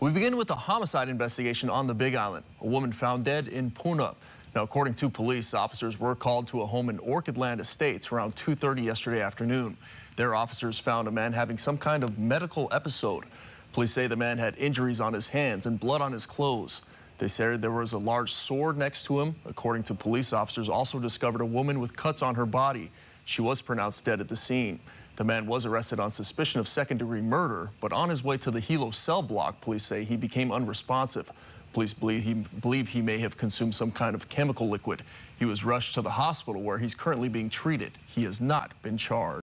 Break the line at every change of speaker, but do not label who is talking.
We begin with a homicide investigation on the Big Island. A woman found dead in Puna. Now, according to police, officers were called to a home in Orchidland Estates around 2.30 yesterday afternoon. Their officers found a man having some kind of medical episode. Police say the man had injuries on his hands and blood on his clothes. They said there was a large sword next to him. According to police officers, also discovered a woman with cuts on her body. She was pronounced dead at the scene. The man was arrested on suspicion of second-degree murder, but on his way to the Hilo cell block, police say he became unresponsive. Police believe he, believe he may have consumed some kind of chemical liquid. He was rushed to the hospital where he's currently being treated. He has not been charged.